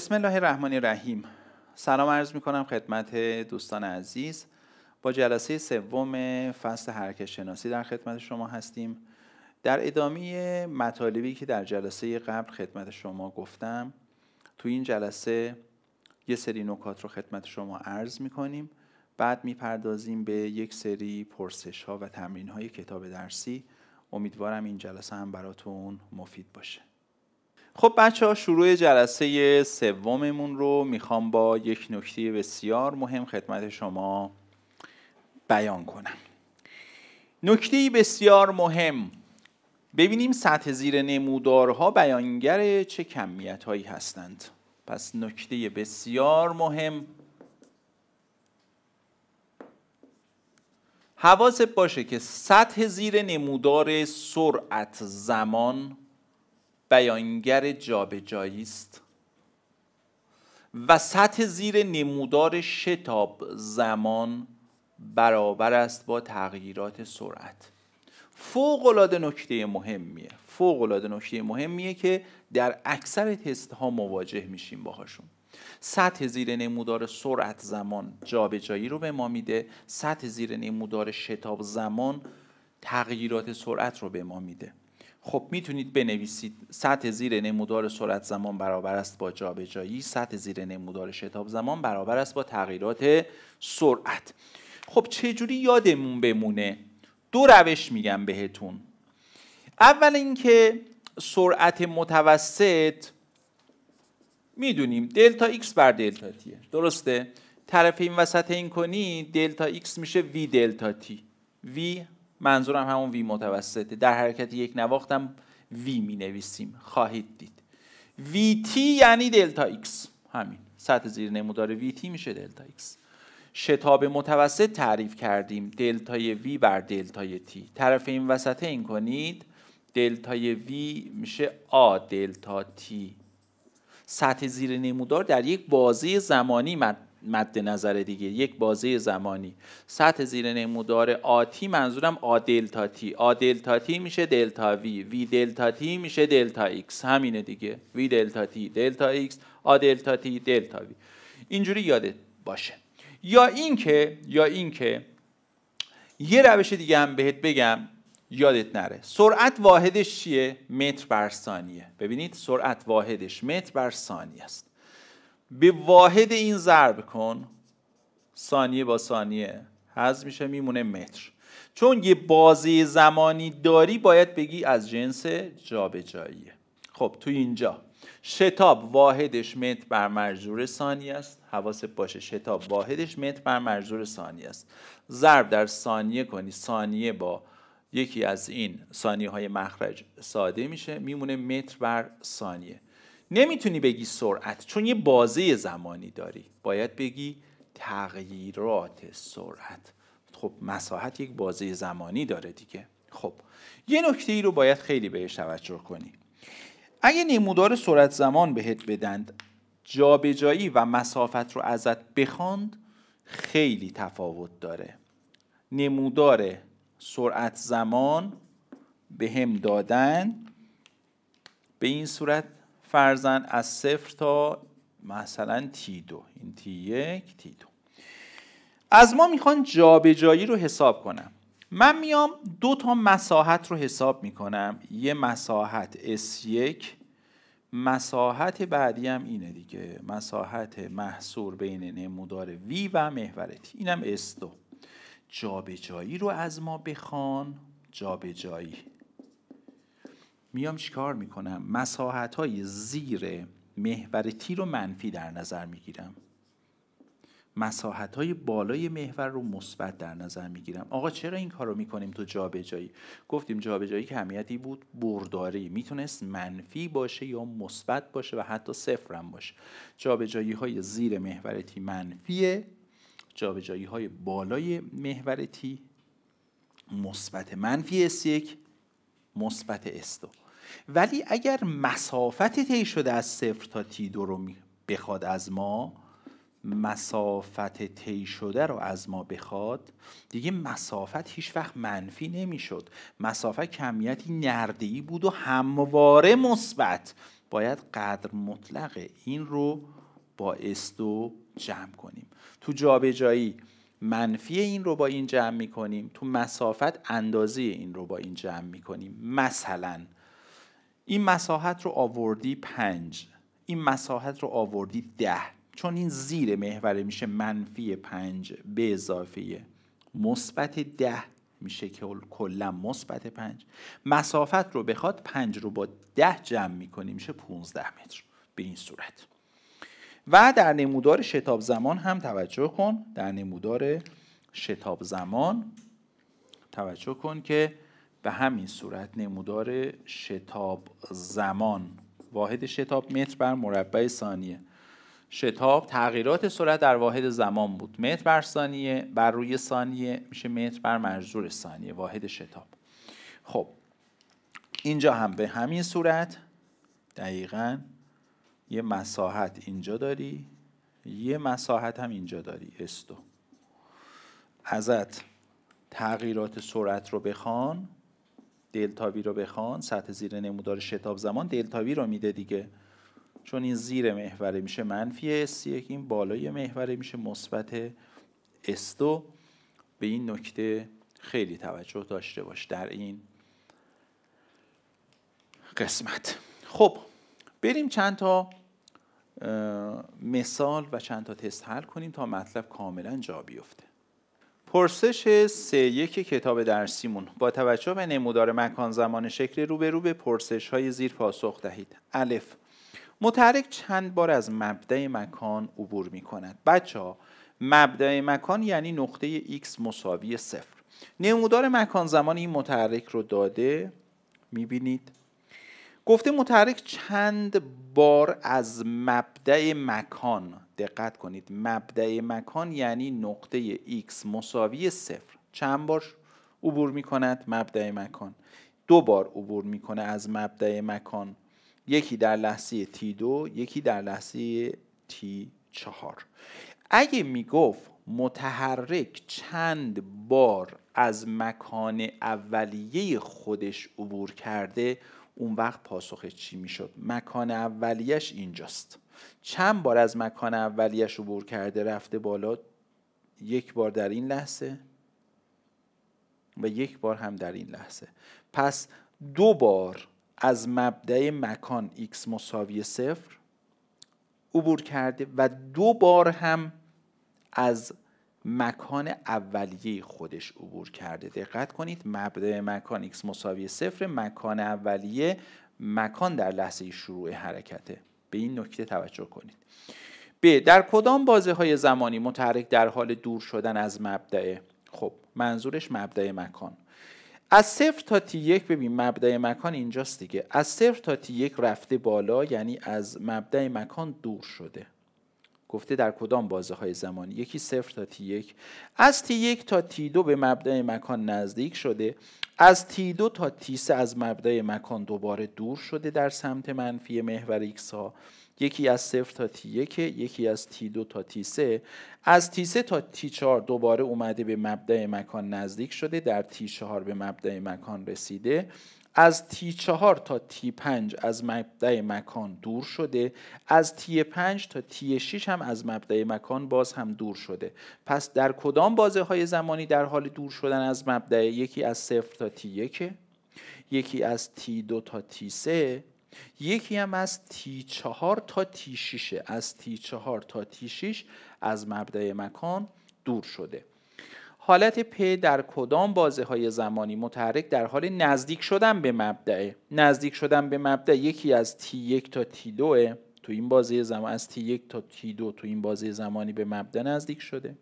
بسم الله الرحمن الرحیم سلام عرض می کنم خدمت دوستان عزیز با جلسه سوم فصل حرکت شناسی در خدمت شما هستیم در ادامه مطالبی که در جلسه قبل خدمت شما گفتم تو این جلسه یه سری نکات رو خدمت شما عرض می کنیم بعد میپردازیم به یک سری پرسش ها و تمرین های کتاب درسی امیدوارم این جلسه هم براتون مفید باشه خب بچه ها شروع جلسه سوممون رو میخوام با یک نکته بسیار مهم خدمت شما بیان کنم نکته بسیار مهم ببینیم سطح زیر نمودارها بیانگر چه کمیت هایی هستند پس نکته بسیار مهم حواست باشه که سطح زیر نمودار سرعت زمان بیانگر جابجایی است و سطح زیر نمودار شتاب زمان برابر است با تغییرات سرعت فوقالعاده نکته مهمیه فوقالعاده نکته مهمیه که در اکثر تست ها مواجه میشیم باهاشون سطح زیر نمودار سرعت زمان جابجایی رو به ما میده سطح زیر نمودار شتاب زمان تغییرات سرعت رو به ما میده خب میتونید بنویسید سطح زیر نمودار سرعت زمان برابر است با جابجایی سطح زیر نمودار شتاب زمان برابر است با تغییرات سرعت خب چه جوری یادمون بمونه دو روش میگم بهتون اول اینکه سرعت متوسط میدونیم دلتا x بر دلتا تیه درسته طرف این وسط این کنی دلتا ایکس میشه وی دلتا تی وی منظورم همون وی متوسطه در حرکت یک نواختم وی می نویسیم خواهید دید وی تی یعنی دلتا ایکس همین سطح زیر نمودار وی تی میشه دلتا ایکس شتاب متوسط تعریف کردیم دلتای وی بر دلتای تی طرف این وسطه این کنید دلتای وی میشه آ دلتا تی سطح زیر نمودار در یک بازی زمانی مد نظر دیگه یک بازه زمانی سطح زیر نمودار آتی منظورم آ دلتا تی آ دلتا تی میشه دلتا وی وی دلتا تی میشه دلتا ایکس همینه دیگه وی دلتا تی دلتا ایکس آ دلتا تی دلتا وی اینجوری یادت باشه یا اینکه یا اینکه یه روش دیگه هم بهت بگم یادت نره سرعت واحدش چیه متر بر ثانیه ببینید سرعت واحدش متر بر ثانیه است به واحد این ضرب کن ثانیه با ثانیه حذف میشه میمونه متر چون یه بازه زمانی داری باید بگی از جنس جابجاییه خب تو اینجا شتاب واحدش متر بر مجذور ثانیه است حواست باشه شتاب واحدش متر بر مجذور ثانیه است ضرب در ثانیه کنی ثانیه با یکی از این ثانیه های مخرج ساده میشه میمونه متر بر ثانیه نمیتونی بگی سرعت چون یه بازه زمانی داری باید بگی تغییرات سرعت خب مساحت یک بازه زمانی داره دیگه خب یه نکته ای رو باید خیلی بهش توجه کنی اگه نمودار سرعت زمان بهت بدند جابجایی و مسافت رو ازت بخواند خیلی تفاوت داره نمودار سرعت زمان به هم دادن به این صورت فرزن از صفر تا مثلا تی دو این تی یک تی دو از ما میخوان جابجایی رو حساب کنم من میام دو تا مساحت رو حساب میکنم یه مساحت S1 مساحت بعدی هم اینه دیگه مساحت محصور بین نمودار V و محور T اینم S2 جابجایی رو از ما بخوان جابجایی میام چیکار میکنم مساحت های زیر محور تی رو منفی در نظر میگیرم مساحت های بالای محور رو مثبت در نظر میگیرم آقا چرا این کار رو میکنیم تو جابجایی گفتیم جابجایی که همیتی بود برداری میتونست منفی باشه یا مثبت باشه و حتی صفرم باشه جابجایی های زیر محور تی منفیه جابجایی های بالای محور تی مثبت منفی اس 1 مثبت اس ولی اگر مسافت طی شده از صفر تا تی رو بخواد از ما مسافت طی شده رو از ما بخواد دیگه مسافت هیچ وقت منفی نمیشد مسافت کمیتی نردی بود و همواره مثبت باید قدر مطلق این رو با استو جمع کنیم تو جابجایی منفی این رو با این جمع کنیم. تو مسافت اندازه این رو با این جمع کنیم. مثلا این مساحت رو آوردی پنج این مساحت رو آوردی ده چون این زیر محوره میشه منفی پنج به اضافه مثبت ده میشه که کلا مثبت پنج مسافت رو بخواد پنج رو با ده جمع میکنیم میشه 15 متر به این صورت و در نمودار شتاب زمان هم توجه کن در نمودار شتاب زمان توجه کن که به همین صورت نمودار شتاب زمان واحد شتاب متر بر مربع ثانیه شتاب تغییرات سرعت در واحد زمان بود متر بر ثانیه بر روی ثانیه میشه متر بر مجذور ثانیه واحد شتاب خب اینجا هم به همین صورت دقیقاً یه مساحت اینجا داری یه مساحت هم اینجا داری استو ازت تغییرات سرعت رو بخوان دلتاوی رو بخوان سطح زیر نمودار شتاب زمان دلتاوی رو میده دیگه چون این زیر محوره میشه منفی است یک این بالای محوره میشه مثبت استو به این نکته خیلی توجه داشته باش در این قسمت خب بریم چند تا مثال و چند تا تست حل کنیم تا مطلب کاملا جا بیفته پرسش سه یک کتاب درسیمون با توجه به نمودار مکان زمان شکل روبرو به پرسش های زیر پاسخ دهید الف متحرک چند بار از مبدع مکان عبور می کند بچه ها مکان یعنی نقطه x مساوی صفر نمودار مکان زمان این متحرک رو داده بینید گفته متحرک چند بار از مبدع مکان دقت کنید مبدع مکان یعنی نقطه x مساوی صفر چند بار عبور می کند مبدع مکان دو بار عبور میکنه از مبدع مکان یکی در لحظه T2 یکی در لحظه T4 اگه میگفت متحرک چند بار از مکان اولیه خودش عبور کرده اون وقت پاسخ چی میشد مکان اولیش اینجاست چند بار از مکان اولیش عبور کرده رفته بالا یک بار در این لحظه و یک بار هم در این لحظه پس دو بار از مبدع مکان x مساوی صفر عبور کرده و دو بار هم از مکان اولیه خودش عبور کرده دقت کنید مبدا مکان x مساوی صفر مکان اولیه مکان در لحظه شروع حرکته به این نکته توجه کنید ب در کدام بازه های زمانی متحرک در حال دور شدن از مبدا خب منظورش مبدا مکان از صفر تا تی یک ببین مبدا مکان اینجاست دیگه از صفر تا تی یک رفته بالا یعنی از مبدا مکان دور شده گفته در کدام بازه های زمانی یکی صفر تا تی یک از تی یک تا تی دو به مبدا مکان نزدیک شده از تی دو تا تی سه از مبدا مکان دوباره دور شده در سمت منفی محور ایکس ها یکی از صفر تا تی یک یکی از تی دو تا تی سه از تی سه تا تی چهار دوباره اومده به مبدا مکان نزدیک شده در تی چهار به مبدا مکان رسیده از T4 تا T5 از مبدع مکان دور شده از T5 تا T6 هم از مبدع مکان باز هم دور شده پس در کدام بازه های زمانی در حال دور شدن از مبدع یکی از 0 تا T1 یکی از T2 تا T3 یکی هم از T4 تا T6 از T4 تا T6 از مبدع مکان دور شده حالت پ در کدام بازه های زمانی متحرک در حال نزدیک شدن به مبدعه نزدیک شدن به مبدا یکی از T1 تا T2 تو این بازه زمان از T1 تا T2 تو این بازه زمانی به مبدا نزدیک شده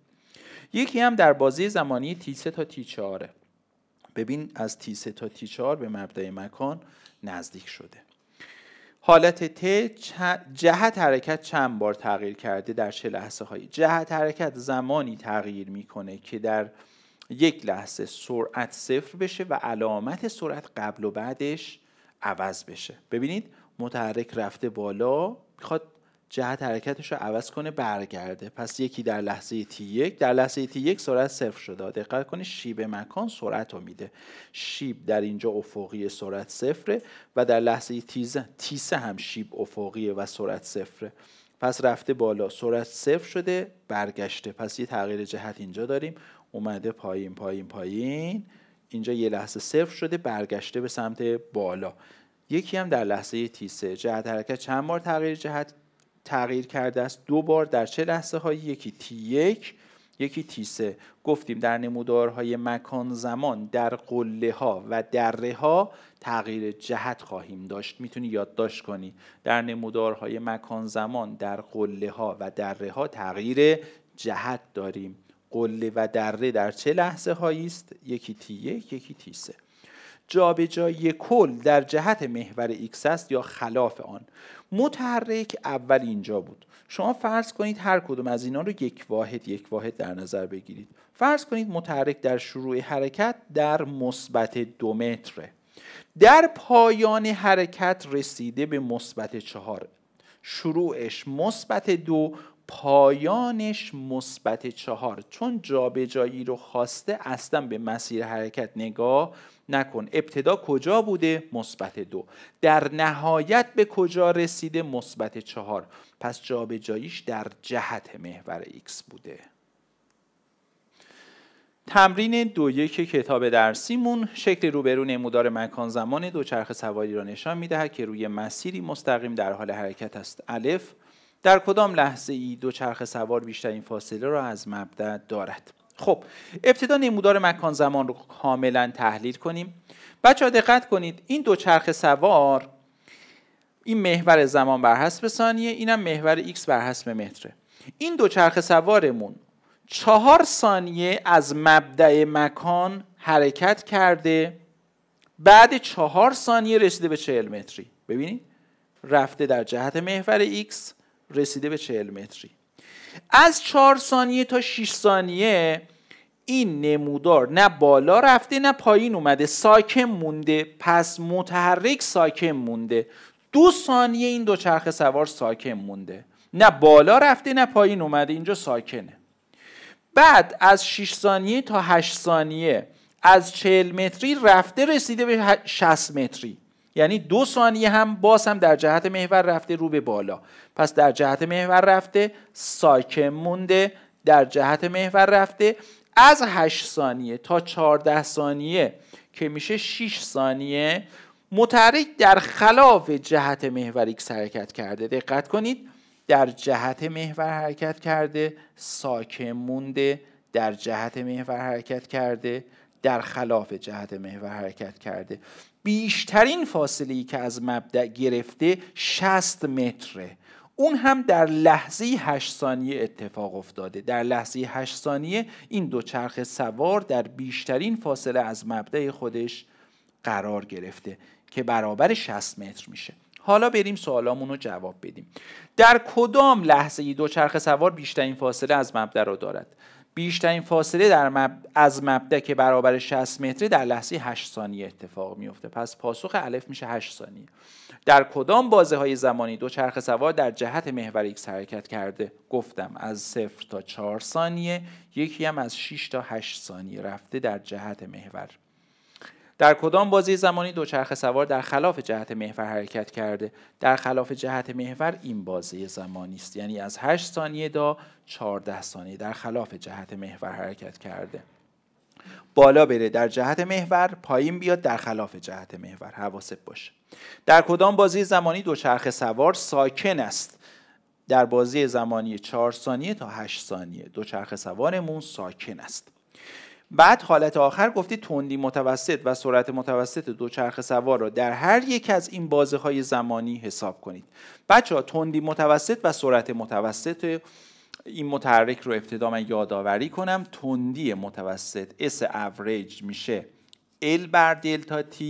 یکی هم در بازه زمانی T3 تا T4 ببین از T3 تا T4 به مبدا مکان نزدیک شده حالت ت جهت حرکت چند بار تغییر کرده در چه لحظه هایی جهت حرکت زمانی تغییر میکنه که در یک لحظه سرعت صفر بشه و علامت سرعت قبل و بعدش عوض بشه ببینید متحرک رفته بالا میخواد جهت حرکتش رو عوض کنه برگرده پس یکی در لحظه تی یک در لحظه تی یک سرعت صفر شده دقت کنی شیب مکان سرعت رو میده شیب در اینجا افقی سرعت صفره و در لحظه تیزه تیسه هم شیب افقیه و سرعت صفره پس رفته بالا سرعت صفر شده برگشته پس یه تغییر جهت اینجا داریم اومده پایین پایین پایین اینجا یه لحظه صفر شده برگشته به سمت بالا یکی هم در لحظه تیسه جهت حرکت چند بار تغییر جهت تغییر کرده است دو بار در چه لحظه هایی یکی تی یک یکی تیسه گفتیم در نمودارهای مکان زمان در قله ها و دره ها تغییر جهت خواهیم داشت میتونی یادداشت کنی در نمودارهای مکان زمان در قله ها و دره ها تغییر جهت داریم قله و دره در چه لحظه هایی است یکی تی یک یکی تیسه جابجایی کل در جهت محور x است یا خلاف آن متحرک اول اینجا بود شما فرض کنید هر کدوم از اینا رو یک واحد یک واحد در نظر بگیرید فرض کنید متحرک در شروع حرکت در مثبت دو متره در پایان حرکت رسیده به مثبت چهار شروعش مثبت دو پایانش مثبت چهار چون جابجایی رو خواسته اصلا به مسیر حرکت نگاه نکن ابتدا کجا بوده مثبت دو در نهایت به کجا رسیده مثبت چهار پس جابجاییش در جهت محور x بوده تمرین دو یک کتاب درسیمون شکل روبرو نمودار مکان زمان دوچرخه سواری را نشان میدهد که روی مسیری مستقیم در حال حرکت است الف در کدام لحظه ای چرخ سوار بیشتر این فاصله را از مبدع دارد خب ابتدا نمودار مکان زمان رو کاملا تحلیل کنیم بچه ها دقت کنید این دو چرخ سوار این محور زمان بر حسب ثانیه اینم محور x بر حسب متره این دو چرخ سوارمون چهار ثانیه از مبدع مکان حرکت کرده بعد چهار ثانیه رسیده به چهل متری ببینید رفته در جهت محور x رسیده به 40 متری از 4 ثانیه تا 6 ثانیه این نمودار نه بالا رفته نه پایین اومده ساکن مونده پس متحرک ساکن مونده دو ثانیه این دوچرخه سوار ساکن مونده نه بالا رفته نه پایین اومده اینجا ساکنه بعد از 6 ثانیه تا 8 ثانیه از 40 متری رفته رسیده به 60 متری یعنی دو ثانیه هم باز هم در جهت محور رفته رو به بالا پس در جهت محور رفته ساکن مونده در جهت محور رفته از 8 ثانیه تا 14 ثانیه که میشه 6 ثانیه متحرک در خلاف جهت محور حرکت کرده دقت کنید در جهت محور حرکت کرده ساکن مونده در جهت محور حرکت کرده در خلاف جهت محور حرکت کرده بیشترین فاصله ای که از مبدع گرفته 60 متره اون هم در لحظه 8 ثانیه اتفاق افتاده در لحظه 8 ثانیه این چرخ سوار در بیشترین فاصله از مبدع خودش قرار گرفته که برابر 60 متر میشه حالا بریم سوالامون رو جواب بدیم در کدام لحظه دوچرخه سوار بیشترین فاصله از مبدع را دارد بیشترین فاصله در مب... از مبدا که برابر 60 متر در لحظه 8 ثانیه اتفاق میفته پس پاسخ الف میشه 8 ثانیه در کدام بازه های زمانی دو چرخ سوار در جهت محور ایکس حرکت کرده گفتم از 0 تا 4 ثانیه یکی هم از 6 تا 8 ثانیه رفته در جهت محور در کدام بازی زمانی دوچرخه سوار در خلاف جهت محور حرکت کرده در خلاف جهت محور این بازی زمانی است یعنی از 8 ثانیه تا 14 ثانیه در خلاف جهت محور حرکت کرده بالا بره در جهت محور پایین بیاد در خلاف جهت محور حواسب باشه در کدام بازی زمانی دوچرخه سوار ساکن است در بازی زمانی 4 ثانیه تا 8 ثانیه دوچرخه سوارمون ساکن است بعد حالت آخر گفتی تندی متوسط و سرعت متوسط چرخ سوار را در هر یک از این بازه های زمانی حساب کنید بچه ها تندی متوسط و سرعت متوسط این متحرک رو ابتدا من یادآوری کنم تندی متوسط اس اوریج میشه ال بر دلتا T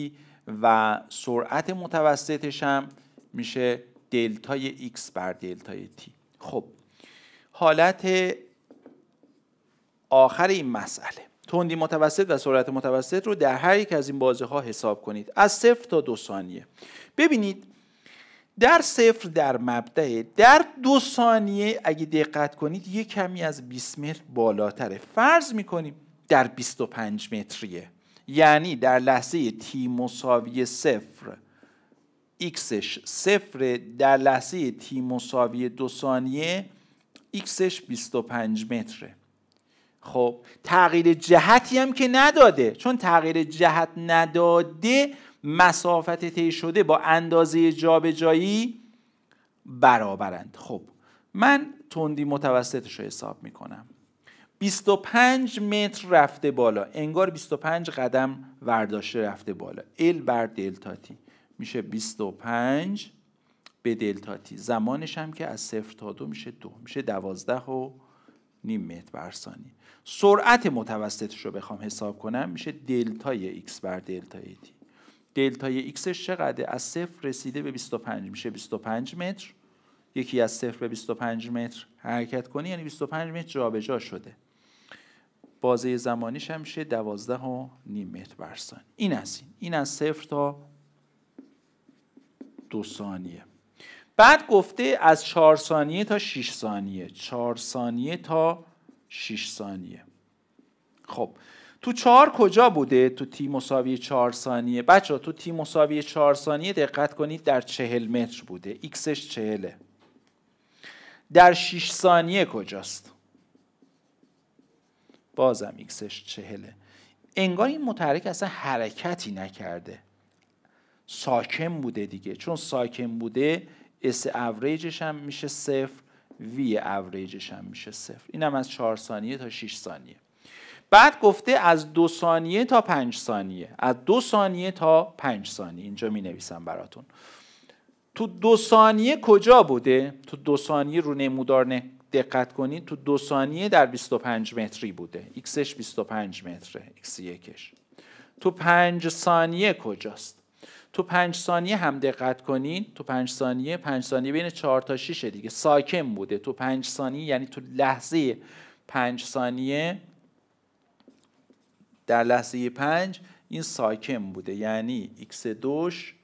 و سرعت متوسطش هم میشه دلتای X بر دلتای T خب حالت آخر این مسئله تندی متوسط و سرعت متوسط رو در هر یک از این بازه ها حساب کنید از صفر تا دو ثانیه ببینید در صفر در مبدع در دو ثانیه اگه دقت کنید یه کمی از 20 متر بالاتره فرض میکنیم در 25 متریه یعنی در لحظه تی مساوی صفر ایکسش صفر در لحظه تی مساوی دو ثانیه ایکسش 25 متره خب تغییر جهتی هم که نداده چون تغییر جهت نداده مسافت طی شده با اندازه جابجایی برابرند خب من تندی متوسطش رو حساب میکنم 25 متر رفته بالا انگار 25 قدم ورداشته رفته بالا ال بر دلتا میشه 25 به دلتا تی زمانش هم که از صفر تا دو میشه دو میشه 12 و نیم متر بر ثانیه سرعت متوسطش رو بخوام حساب کنم میشه دلتای ایکس بر دلتای t دلتای x چقدره از صفر رسیده به 25 میشه 25 متر یکی از صفر به 25 متر حرکت کنی یعنی 25 متر جابجا شده بازه زمانیش هم میشه 12 و نیم متر بر ثانیه این از این این از صفر تا دو ثانیه بعد گفته از 4 ثانیه تا 6 ثانیه 4 ثانیه تا 6 ثانیه خب تو 4 کجا بوده تو تی مساوی 4 ثانیه بچه تو تی مساوی 4 ثانیه دقت کنید در 40 متر بوده ایکسش 40 در 6 ثانیه کجاست بازم ایکسش 40 انگار این متحرک اصلا حرکتی نکرده ساکن بوده دیگه چون ساکن بوده اس اوریجش هم میشه صفر وی اوریجش هم میشه صفر اینم از 4 ثانیه تا 6 ثانیه بعد گفته از دو ثانیه تا 5 ثانیه از دو ثانیه تا 5 ثانیه اینجا می نویسم براتون تو دو ثانیه کجا بوده؟ تو دو ثانیه رو نمودار دقت کنید تو دو ثانیه در 25 متری بوده xش 25 متره x 1 تو 5 ثانیه کجاست؟ تو 5 ثانیه هم دقت کنین تو 5 ثانیه 5 ثانیه بین 4 تا 6 دیگه ساکن بوده تو 5 ثانیه یعنی تو لحظه 5 ثانیه در لحظه 5 این ساکن بوده یعنی x دوش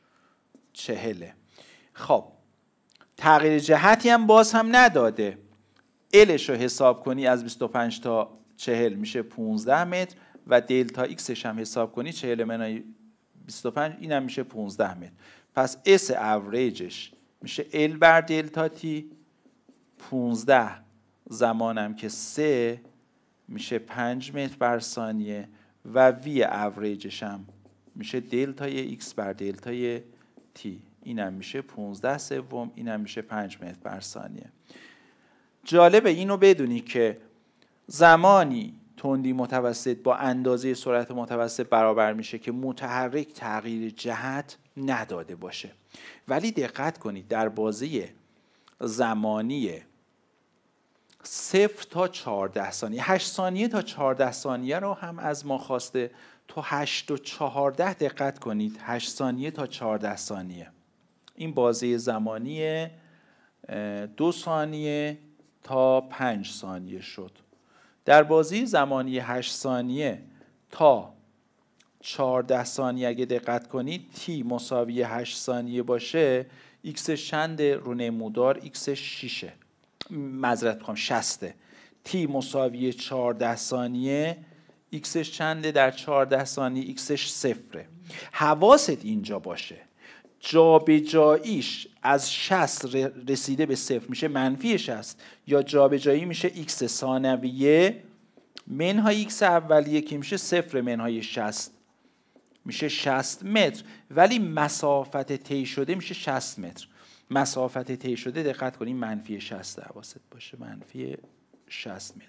چهله خب تغییر جهتی هم باز هم نداده الش رو حساب کنی از 25 تا 40 میشه 15 متر و دلتا ایکسش هم حساب کنی 40 منای 25 اینم میشه 15 متر. پس اس اوریجش میشه ال بر دلتا تی 15 زمانم که 3 میشه 5 متر بر ثانیه و وی اوریجش هم میشه دلتا ایکس بر دلتا تی اینم میشه 15 سوم اینم میشه 5 متر بر ثانیه جالبه اینو بدونی که زمانی تندی متوسط با اندازه سرعت متوسط برابر میشه که متحرک تغییر جهت نداده باشه ولی دقت کنید در بازه زمانی صفر تا 14 ثانیه 8 ثانیه تا 14 ثانیه رو هم از ما خواسته تو 8 و 14 دقت کنید 8 ثانیه تا 14 ثانیه این بازه زمانی دو ثانیه تا 5 ثانیه شد در بازی زمانی 8 ثانیه تا 14 ثانیه اگه دقت کنید تی مساوی 8 ثانیه باشه x چند رو نمودار x 6 مذرت میخوام 60 t مساوی 14 ثانیه x چنده در 14 ثانیه x صفره حواست اینجا باشه جابجاییش از 60 رسیده به صفر میشه منفی 60 یا جابجایی میشه x ثانویه منهای x اولیه که میشه صفر منهای 60 میشه 60 متر ولی مسافت طی شده میشه 60 متر مسافت طی شده دقت کنید منفی 60 حواست باشه منفی 60 متر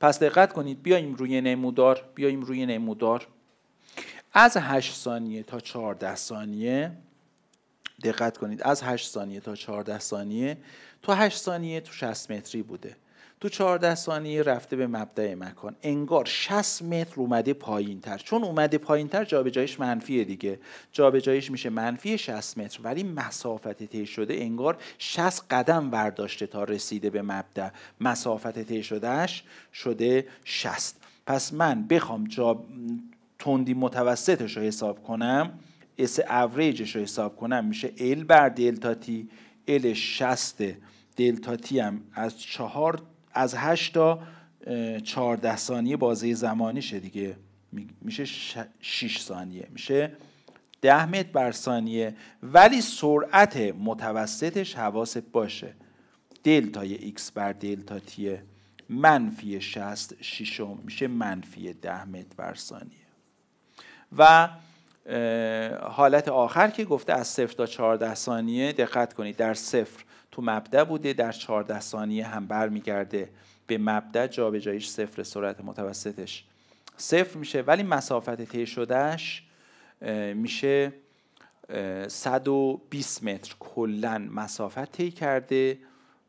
پس دقت کنید بیایم روی نمودار بیایم روی نمودار از 8 ثانیه تا 14 ثانیه دقت کنید از 8 ثانیه تا 14 ثانیه تو 8 ثانیه تو 60 متری بوده تو 14 ثانیه رفته به مبدع مکان انگار 60 متر اومده پایین تر چون اومده پایین تر جابجاییش منفیه دیگه جابجاییش میشه منفی 60 متر ولی مسافت طی شده انگار 60 قدم برداشته تا رسیده به مبدع مسافت طی شدهش شده 60 پس من بخوام تندی متوسطش رو حساب کنم اس اوریجش رو حساب کنم میشه ال بر دلتا تی ال 60 دلتا تی هم از چهار از 8 تا 14 ثانیه بازه زمانیشه دیگه میشه 6 ثانیه میشه 10 متر بر ثانیه ولی سرعت متوسطش حواست باشه دلتا ایکس بر دلتا تی منفی 60 میشه منفی 10 متر بر ثانیه و حالت آخر که گفته از صفر تا 14 ثانیه دقت کنید در صفر تو مبدا بوده در 14 ثانیه هم برمیگرده به مبدا جابجاییش صفر سرعت متوسطش صفر میشه ولی مسافت طی شدهش میشه 120 متر کلا مسافت طی کرده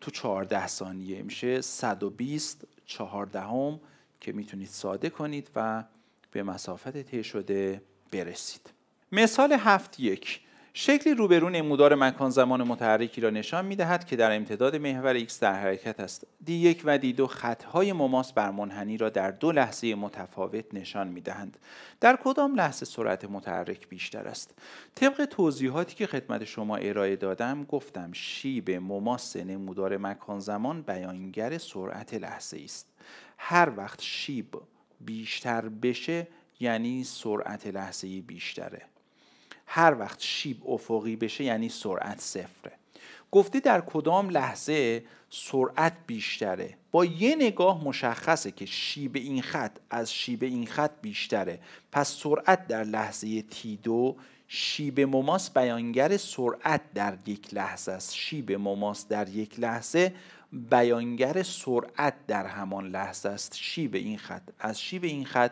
تو 14 ثانیه میشه 120 چهاردهم که میتونید ساده کنید و به مسافت طی شده برسید مثال هفت یک شکلی روبرو نمودار مکان زمان متحرکی را نشان می دهد که در امتداد محور x در حرکت است. دی یک و دی دو خطهای مماس بر منحنی را در دو لحظه متفاوت نشان می دهند. در کدام لحظه سرعت متحرک بیشتر است؟ طبق توضیحاتی که خدمت شما ارائه دادم گفتم شیب مماس نمودار مکان زمان بیانگر سرعت لحظه است. هر وقت شیب بیشتر بشه یعنی سرعت لحظه بیشتره هر وقت شیب افقی بشه یعنی سرعت صفره گفته در کدام لحظه سرعت بیشتره با یه نگاه مشخصه که شیب این خط از شیب این خط بیشتره پس سرعت در لحظه تی دو شیب مماس بیانگر سرعت در یک لحظه است شیب مماس در یک لحظه بیانگر سرعت در همان لحظه است شیب این خط از شیب این خط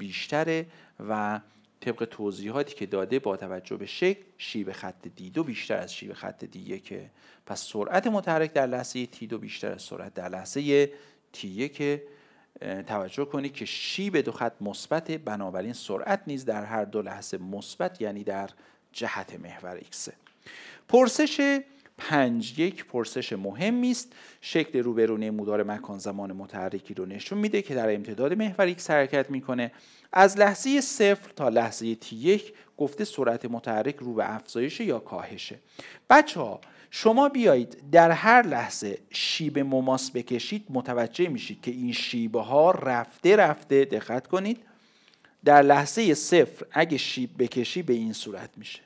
بیشتره و طبق توضیحاتی که داده با توجه به شکل شیب خط دی دو بیشتر از شیب خط دی که پس سرعت متحرک در لحظه تی دو بیشتر از سرعت در لحظه تی که توجه کنید که شیب دو خط مثبت بنابراین سرعت نیز در هر دو لحظه مثبت یعنی در جهت محور ایکس پرسش پنج یک پرسش مهمی است شکل روبرو مدار مکان زمان متحرکی رو نشون میده که در امتداد محور ایکس حرکت میکنه از لحظه صفر تا لحظه تی یک گفته سرعت متحرک رو به افزایش یا کاهشه بچه ها شما بیایید در هر لحظه شیب مماس بکشید متوجه میشید که این شیبه ها رفته رفته دقت کنید در لحظه صفر اگه شیب بکشی به این صورت میشه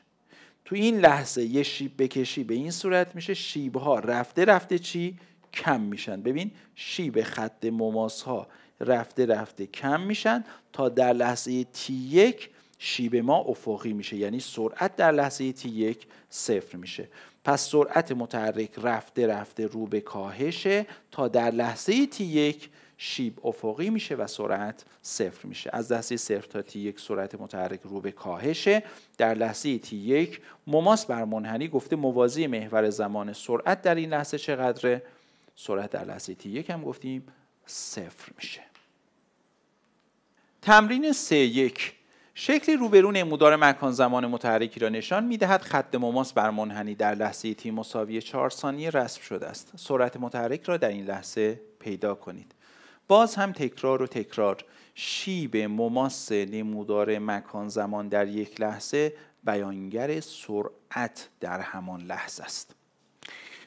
تو این لحظه یه شیب بکشی به این صورت میشه شیب ها رفته رفته چی کم میشن ببین شیب خط مماس ها رفته رفته کم میشن تا در لحظه تی یک شیب ما افقی میشه یعنی سرعت در لحظه تی یک صفر میشه پس سرعت متحرک رفته رفته رو به کاهشه تا در لحظه تی یک شیب افقی میشه و سرعت صفر میشه از لحظه صفر تا تی یک سرعت متحرک رو به کاهشه در لحظه تی یک مماس بر منحنی گفته موازی محور زمان سرعت در این لحظه چقدره سرعت در لحظه تی یک هم گفتیم صفر میشه تمرین سه یک شکلی روبرو نمودار مکان زمان متحرکی را نشان میدهد خط مماس بر منحنی در لحظه تی مساوی 4 ثانیه رسم شده است سرعت متحرک را در این لحظه پیدا کنید باز هم تکرار و تکرار شیب مماس نمودار مکان زمان در یک لحظه بیانگر سرعت در همان لحظه است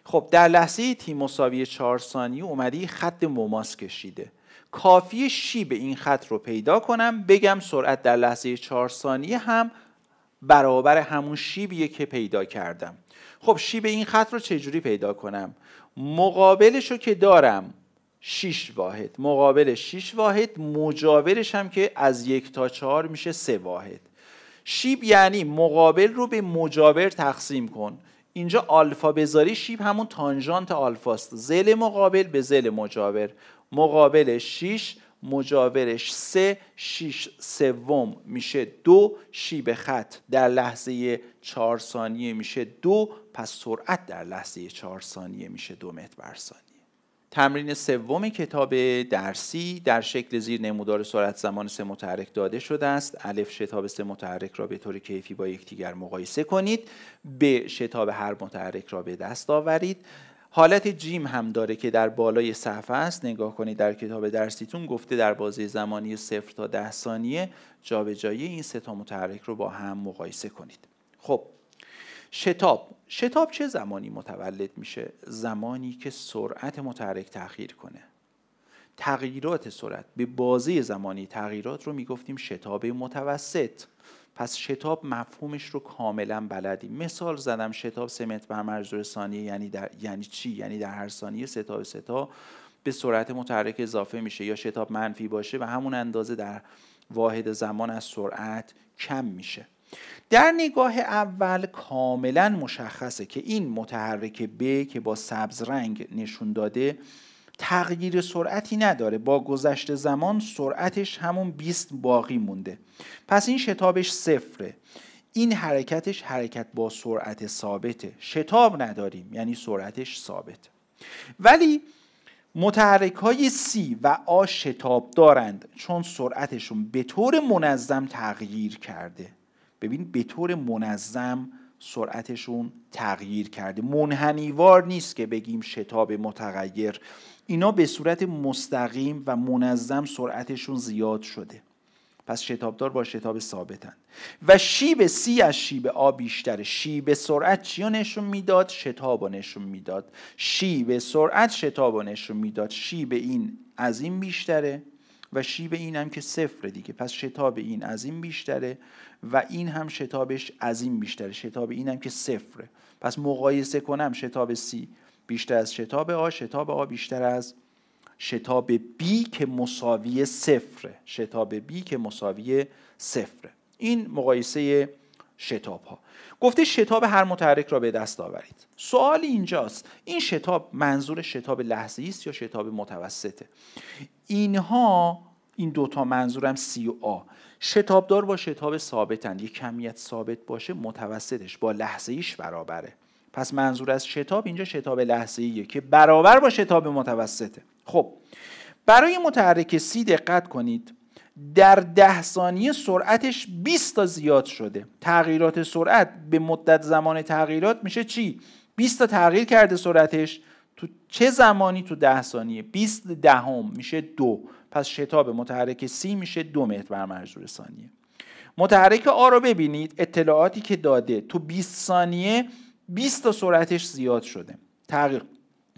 خب در لحظه تی مساوی 4 ثانیه اومدی خط مماس کشیده کافی شیب این خط رو پیدا کنم بگم سرعت در لحظه چهار ثانیه هم برابر همون شیبیه که پیدا کردم خب شیب این خط رو چجوری پیدا کنم مقابلش رو که دارم 6 واحد مقابل 6 واحد مجاورش هم که از یک تا چهار میشه سه واحد شیب یعنی مقابل رو به مجاور تقسیم کن اینجا آلفا بذاری شیب همون تانژانت آلفاست زل مقابل به زل مجاور مقابل 6 مجاورش 3 6 سوم میشه 2 شیب خط در لحظه 4 ثانیه میشه 2 پس سرعت در لحظه 4 ثانیه میشه 2 متر بر ثانیه تمرین سوم کتاب درسی در شکل زیر نمودار سرعت زمان سه متحرک داده شده است الف شتاب سه متحرک را به طور کیفی با یکدیگر مقایسه کنید به شتاب هر متحرک را به دست آورید حالت جیم هم داره که در بالای صفحه است نگاه کنید در کتاب درسیتون گفته در بازه زمانی 0 تا 10 ثانیه جابجایی این سه تا متحرک رو با هم مقایسه کنید خب شتاب شتاب چه زمانی متولد میشه زمانی که سرعت متحرک تغییر کنه تغییرات سرعت به بازه زمانی تغییرات رو میگفتیم شتاب متوسط پس شتاب مفهومش رو کاملا بلدی مثال زدم شتاب سه متر بر مرزور ثانیه یعنی در یعنی چی یعنی در هر ثانیه ستا به ستا به سرعت متحرک اضافه میشه یا شتاب منفی باشه و همون اندازه در واحد زمان از سرعت کم میشه در نگاه اول کاملا مشخصه که این متحرک B که با سبز رنگ نشون داده تغییر سرعتی نداره با گذشت زمان سرعتش همون 20 باقی مونده پس این شتابش صفره این حرکتش حرکت با سرعت ثابته شتاب نداریم یعنی سرعتش ثابت ولی متحرک های C و A شتاب دارند چون سرعتشون به طور منظم تغییر کرده ببین به طور منظم سرعتشون تغییر کرده منحنیوار نیست که بگیم شتاب متغیر اینا به صورت مستقیم و منظم سرعتشون زیاد شده پس شتابدار با شتاب ثابتند. و شیب سی از شیب آ بیشتره شیب سرعت چیا نشون میداد شتاب نشون میداد شیب سرعت شتاب نشون میداد شیب این از این بیشتره و شیب این هم که صفر دیگه پس شتاب این از این بیشتره و این هم شتابش از این بیشتره شتاب این هم که صفره پس مقایسه کنم شتاب C بیشتر از شتاب آ شتاب آ بیشتر از شتاب B که مساوی صفره شتاب B که مساوی صفره این مقایسه شتاب ها گفته شتاب هر متحرک را به دست آورید سوال اینجاست این شتاب منظور شتاب لحظه است یا شتاب متوسطه اینها این دوتا منظورم سی و آ شتابدار با شتاب ثابتن یک کمیت ثابت باشه متوسطش با لحظه ایش برابره پس منظور از شتاب اینجا شتاب لحظه ایه که برابر با شتاب متوسطه خب برای متحرک سی دقت کنید در ده ثانیه سرعتش 20 تا زیاد شده تغییرات سرعت به مدت زمان تغییرات میشه چی 20 تا تغییر کرده سرعتش تو چه زمانی تو ده ثانیه 20 دهم میشه دو پس شتاب متحرک سی میشه دو متر بر مجرور ثانیه متحرک آ رو ببینید اطلاعاتی که داده تو 20 ثانیه 20 تا سرعتش زیاد شده تغییر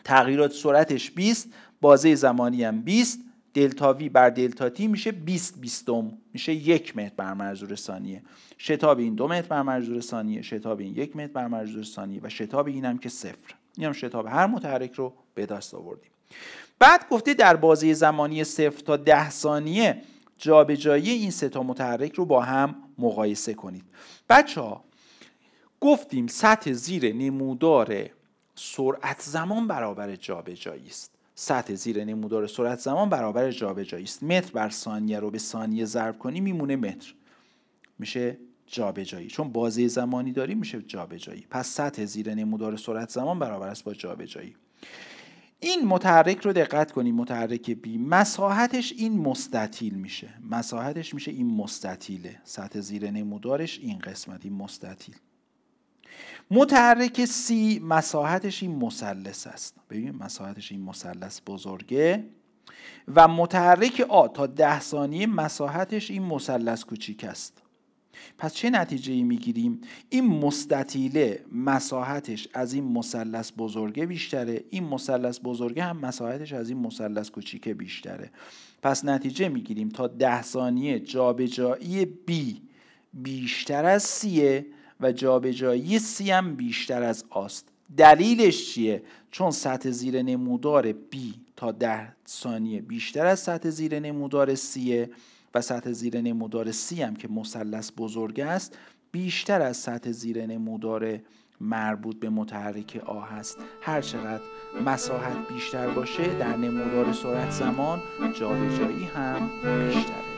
تغییرات سرعتش 20 بازه زمانی هم 20 دلتا وی بر دلتا تی میشه 20 دوم میشه یک متر بر مرزور ثانیه شتاب این دو متر بر مرزور ثانیه شتاب این یک متر بر مرزور ثانیه و شتاب اینم که صفر اینم شتاب هر متحرک رو به دست آوردیم بعد گفته در بازه زمانی صفر تا ده ثانیه جابجایی این سه تا متحرک رو با هم مقایسه کنید بچه گفتیم سطح زیر نمودار سرعت زمان برابر جابجایی است سطح زیر نمودار سرعت زمان برابر جابجایی است متر بر ثانیه رو به ثانیه ضرب کنی میمونه متر میشه جابجایی چون بازه زمانی داریم میشه جابجایی پس سطح زیر نمودار سرعت زمان برابر است با جابجایی این متحرک رو دقت کنیم متحرک بی مساحتش این مستطیل میشه مساحتش میشه این مستطیله سطح زیر نمودارش این قسمت این مستطیل متحرک سی مساحتش این مسلس است ببینید مساحتش این مثلث بزرگه و متحرک آ تا ده ثانیه مساحتش این مثلث کوچیک است پس چه نتیجه ای میگیریم این مستطیله مساحتش از این مثلث بزرگه بیشتره این مثلث بزرگه هم مساحتش از این مثلث کوچیکه بیشتره پس نتیجه میگیریم تا ده ثانیه جابجایی B بی بیشتر از سیه و جابجایی سی هم بیشتر از آست دلیلش چیه چون سطح زیر نمودار B تا ده ثانیه بیشتر از سطح زیر نمودار C و سطح زیر نمودار C هم که مثلث بزرگ است بیشتر از سطح زیر نمودار مربوط به متحرک آ هست هر چقدر مساحت بیشتر باشه در نمودار سرعت زمان جابجایی هم بیشتره